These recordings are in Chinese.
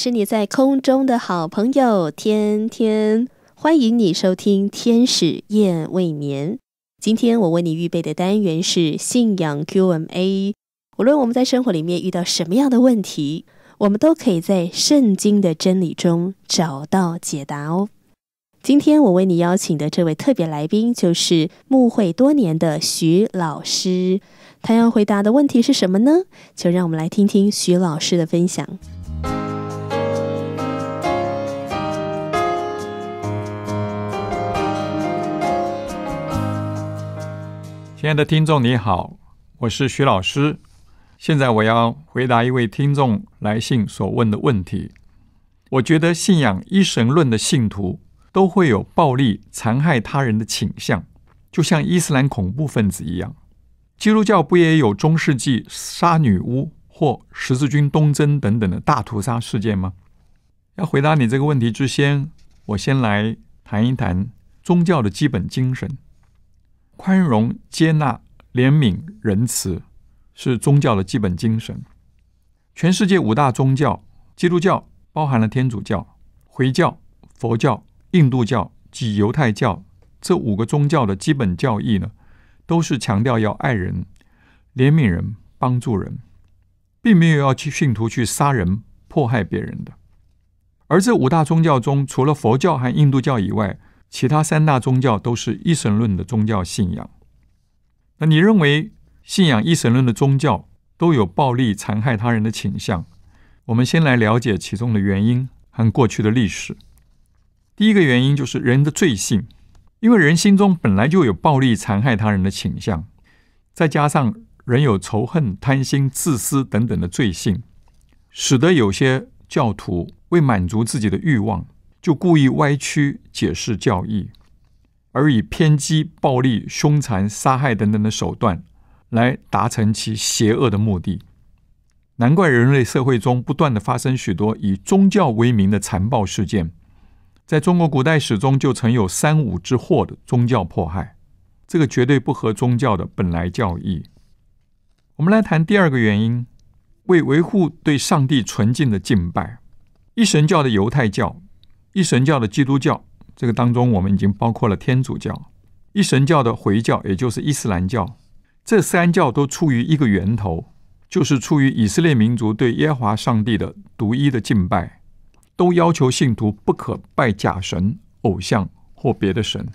是你在空中的好朋友，天天欢迎你收听《天使夜未眠》。今天我为你预备的单元是信仰 QMA。无论我们在生活里面遇到什么样的问题，我们都可以在圣经的真理中找到解答哦。今天我为你邀请的这位特别来宾就是牧会多年的徐老师，他要回答的问题是什么呢？就让我们来听听徐老师的分享。亲爱的听众，你好，我是徐老师。现在我要回答一位听众来信所问的问题。我觉得信仰一神论的信徒都会有暴力残害他人的倾向，就像伊斯兰恐怖分子一样。基督教不也有中世纪杀女巫或十字军东征等等的大屠杀事件吗？要回答你这个问题之前，我先来谈一谈宗教的基本精神。宽容、接纳、怜悯、仁慈，是宗教的基本精神。全世界五大宗教，基督教包含了天主教、回教、佛教、印度教及犹太教，这五个宗教的基本教义呢，都是强调要爱人、怜悯人、帮助人，并没有要去信徒去杀人、迫害别人的。而这五大宗教中，除了佛教和印度教以外，其他三大宗教都是一神论的宗教信仰。那你认为信仰一神论的宗教都有暴力残害他人的倾向？我们先来了解其中的原因和过去的历史。第一个原因就是人的罪性，因为人心中本来就有暴力残害他人的倾向，再加上人有仇恨、贪心、自私等等的罪性，使得有些教徒为满足自己的欲望。就故意歪曲解释教义，而以偏激、暴力、凶残、杀害等等的手段来达成其邪恶的目的。难怪人类社会中不断的发生许多以宗教为名的残暴事件。在中国古代史中，就曾有“三五之祸”的宗教迫害，这个绝对不合宗教的本来教义。我们来谈第二个原因：为维护对上帝纯净的敬拜，一神教的犹太教。一神教的基督教，这个当中我们已经包括了天主教；一神教的回教，也就是伊斯兰教，这三教都出于一个源头，就是出于以色列民族对耶和华上帝的独一的敬拜，都要求信徒不可拜假神、偶像或别的神，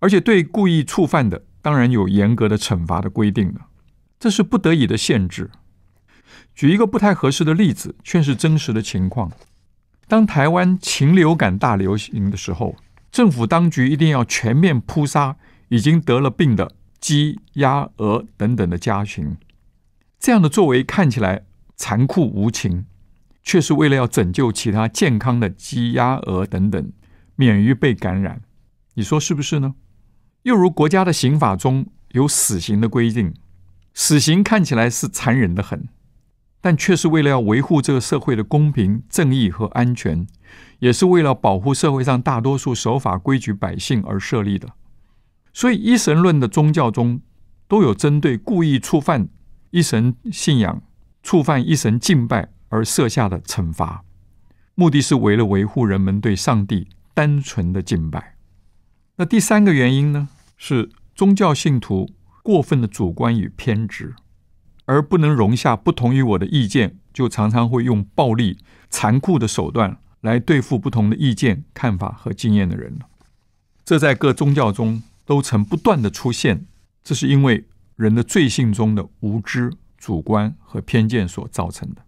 而且对故意触犯的，当然有严格的惩罚的规定了。这是不得已的限制。举一个不太合适的例子，却是真实的情况。当台湾禽流感大流行的时候，政府当局一定要全面扑杀已经得了病的鸡、鸭、鹅等等的家禽。这样的作为看起来残酷无情，却是为了要拯救其他健康的鸡、鸭、鹅等等免于被感染。你说是不是呢？又如国家的刑法中有死刑的规定，死刑看起来是残忍的很。但却是为了要维护这个社会的公平、正义和安全，也是为了保护社会上大多数守法规矩百姓而设立的。所以，一神论的宗教中都有针对故意触犯一神信仰、触犯一神敬拜而设下的惩罚，目的是为了维护人们对上帝单纯的敬拜。那第三个原因呢？是宗教信徒过分的主观与偏执。而不能容下不同于我的意见，就常常会用暴力、残酷的手段来对付不同的意见、看法和经验的人这在各宗教中都曾不断的出现，这是因为人的罪性中的无知、主观和偏见所造成的。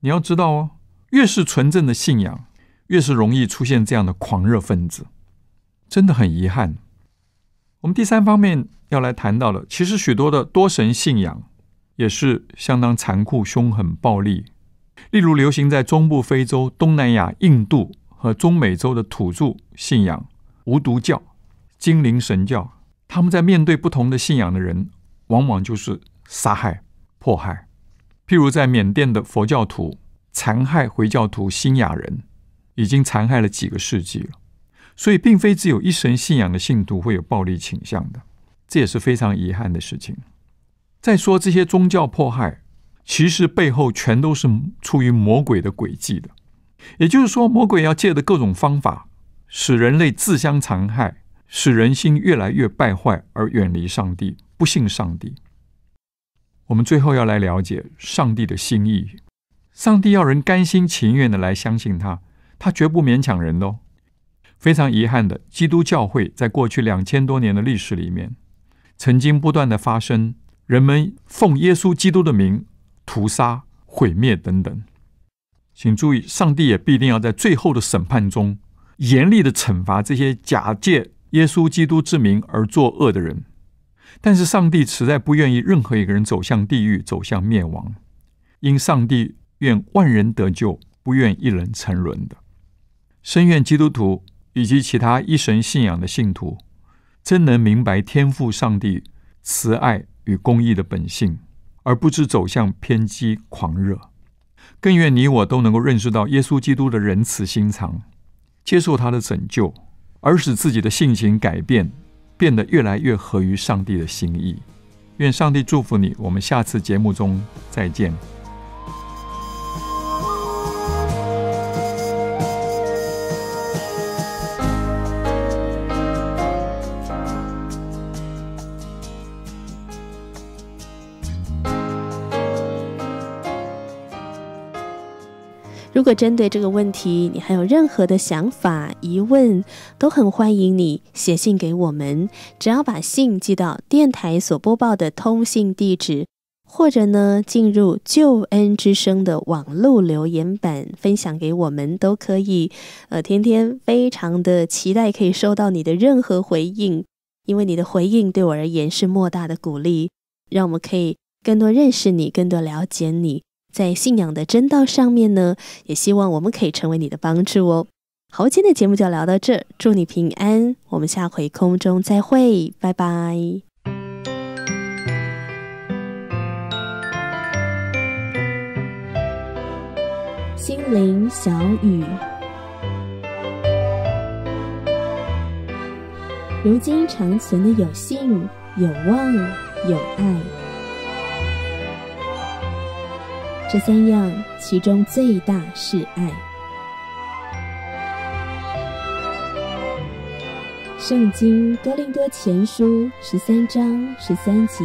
你要知道哦，越是纯正的信仰，越是容易出现这样的狂热分子。真的很遗憾。我们第三方面要来谈到的，其实许多的多神信仰。也是相当残酷、凶狠、暴力。例如，流行在中部非洲、东南亚、印度和中美洲的土著信仰——无毒教、精灵神教，他们在面对不同的信仰的人，往往就是杀害、迫害。譬如在缅甸的佛教徒残害回教徒、新雅人，已经残害了几个世纪了。所以，并非只有一神信仰的信徒会有暴力倾向的，这也是非常遗憾的事情。再说这些宗教迫害，其实背后全都是出于魔鬼的诡计的。也就是说，魔鬼要借着各种方法，使人类自相残害，使人心越来越败坏，而远离上帝，不信上帝。我们最后要来了解上帝的心意，上帝要人甘心情愿的来相信他，他绝不勉强人哦。非常遗憾的，基督教会在过去两千多年的历史里面，曾经不断的发生。人们奉耶稣基督的名屠杀、毁灭等等，请注意，上帝也必定要在最后的审判中严厉的惩罚这些假借耶稣基督之名而作恶的人。但是，上帝实在不愿意任何一个人走向地狱、走向灭亡，因上帝愿万人得救，不愿一人沉沦的。深愿基督徒以及其他一神信仰的信徒，真能明白天赋上帝慈爱。与公益的本性，而不知走向偏激狂热，更愿你我都能够认识到耶稣基督的仁慈心肠，接受他的拯救，而使自己的性情改变，变得越来越合于上帝的心意。愿上帝祝福你，我们下次节目中再见。如果针对这个问题，你还有任何的想法、疑问，都很欢迎你写信给我们。只要把信寄到电台所播报的通信地址，或者呢，进入“救恩之声”的网络留言板，分享给我们都可以。呃，天天非常的期待可以收到你的任何回应，因为你的回应对我而言是莫大的鼓励，让我们可以更多认识你，更多了解你。在信仰的真道上面呢，也希望我们可以成为你的帮助哦。好，今天的节目就聊到这，祝你平安，我们下回空中再会，拜拜。心灵小雨，如今长存的有幸、有望、有爱。这三样，其中最大是爱。《圣经·哥林多前书》十三章十三节。